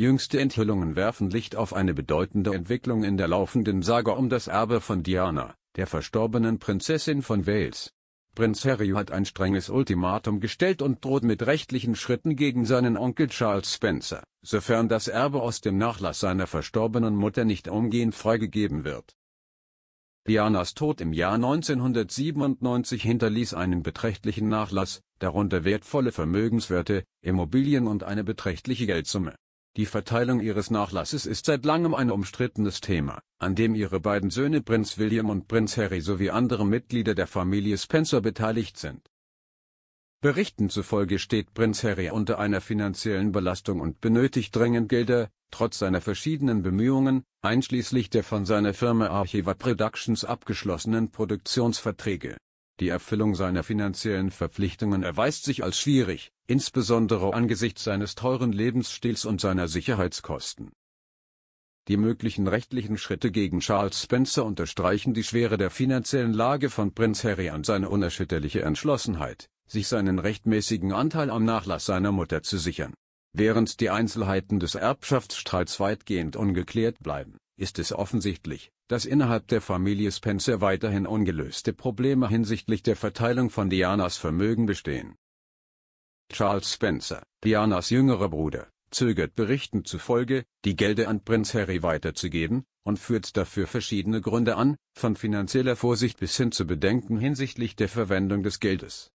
Jüngste Enthüllungen werfen Licht auf eine bedeutende Entwicklung in der laufenden Saga um das Erbe von Diana, der verstorbenen Prinzessin von Wales. Prinz Harry hat ein strenges Ultimatum gestellt und droht mit rechtlichen Schritten gegen seinen Onkel Charles Spencer, sofern das Erbe aus dem Nachlass seiner verstorbenen Mutter nicht umgehend freigegeben wird. Dianas Tod im Jahr 1997 hinterließ einen beträchtlichen Nachlass, darunter wertvolle Vermögenswerte, Immobilien und eine beträchtliche Geldsumme. Die Verteilung ihres Nachlasses ist seit langem ein umstrittenes Thema, an dem ihre beiden Söhne Prinz William und Prinz Harry sowie andere Mitglieder der Familie Spencer beteiligt sind. Berichten zufolge steht Prinz Harry unter einer finanziellen Belastung und benötigt dringend Gelder, trotz seiner verschiedenen Bemühungen, einschließlich der von seiner Firma Archiva Productions abgeschlossenen Produktionsverträge die Erfüllung seiner finanziellen Verpflichtungen erweist sich als schwierig, insbesondere angesichts seines teuren Lebensstils und seiner Sicherheitskosten. Die möglichen rechtlichen Schritte gegen Charles Spencer unterstreichen die Schwere der finanziellen Lage von Prinz Harry und seine unerschütterliche Entschlossenheit, sich seinen rechtmäßigen Anteil am Nachlass seiner Mutter zu sichern. Während die Einzelheiten des Erbschaftsstreits weitgehend ungeklärt bleiben ist es offensichtlich, dass innerhalb der Familie Spencer weiterhin ungelöste Probleme hinsichtlich der Verteilung von Dianas Vermögen bestehen. Charles Spencer, Dianas jüngerer Bruder, zögert Berichten zufolge, die Gelder an Prinz Harry weiterzugeben, und führt dafür verschiedene Gründe an, von finanzieller Vorsicht bis hin zu Bedenken hinsichtlich der Verwendung des Geldes.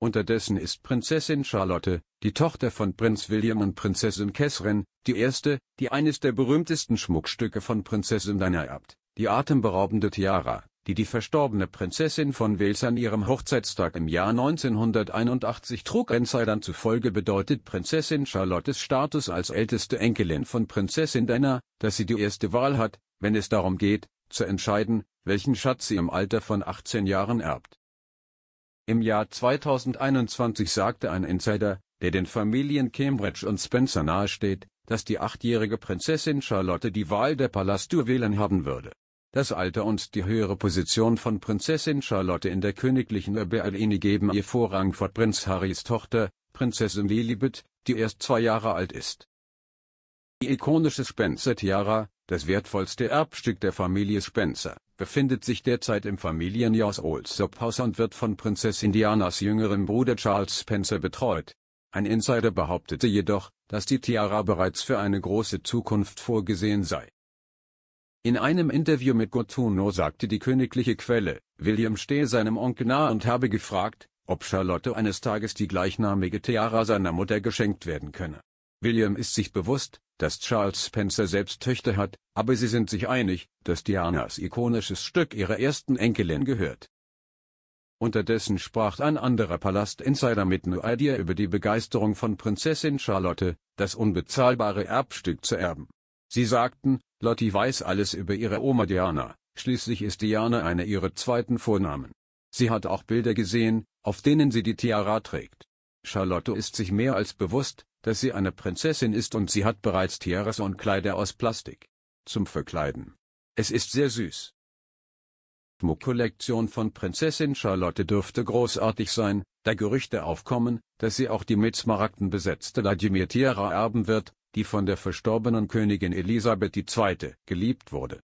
Unterdessen ist Prinzessin Charlotte, die Tochter von Prinz William und Prinzessin Catherine, die erste, die eines der berühmtesten Schmuckstücke von Prinzessin Diana erbt, die atemberaubende Tiara, die die verstorbene Prinzessin von Wales an ihrem Hochzeitstag im Jahr 1981 trug. Insidern zufolge bedeutet Prinzessin Charlottes Status als älteste Enkelin von Prinzessin Diana, dass sie die erste Wahl hat, wenn es darum geht, zu entscheiden, welchen Schatz sie im Alter von 18 Jahren erbt. Im Jahr 2021 sagte ein Insider, der den Familien Cambridge und Spencer nahesteht, dass die achtjährige Prinzessin Charlotte die Wahl der Palastjuwelen haben würde. Das Alter und die höhere Position von Prinzessin Charlotte in der königlichen Erbärlinie geben ihr Vorrang vor Prinz Harrys Tochter, Prinzessin Lilibet, die erst zwei Jahre alt ist. Die ikonische Spencer Tiara, das wertvollste Erbstück der Familie Spencer, befindet sich derzeit im Familienjahrs Olsop haus und wird von Prinzessin Dianas jüngerem Bruder Charles Spencer betreut. Ein Insider behauptete jedoch, dass die Tiara bereits für eine große Zukunft vorgesehen sei. In einem Interview mit Gotuno sagte die königliche Quelle, William stehe seinem Onkel nahe und habe gefragt, ob Charlotte eines Tages die gleichnamige Tiara seiner Mutter geschenkt werden könne. William ist sich bewusst, dass Charles Spencer selbst Töchter hat, aber sie sind sich einig, dass Dianas ikonisches Stück ihrer ersten Enkelin gehört. Unterdessen sprach ein anderer Palast-Insider mit No Idea über die Begeisterung von Prinzessin Charlotte, das unbezahlbare Erbstück zu erben. Sie sagten, Lottie weiß alles über ihre Oma Diana, schließlich ist Diana einer ihrer zweiten Vornamen. Sie hat auch Bilder gesehen, auf denen sie die Tiara trägt. Charlotte ist sich mehr als bewusst, dass sie eine Prinzessin ist und sie hat bereits Tiaras und Kleider aus Plastik. Zum Verkleiden. Es ist sehr süß. Schmuckkollektion von Prinzessin Charlotte dürfte großartig sein, da Gerüchte aufkommen, dass sie auch die mit Smaragden besetzte Ladimir Tiara erben wird, die von der verstorbenen Königin Elisabeth II. geliebt wurde.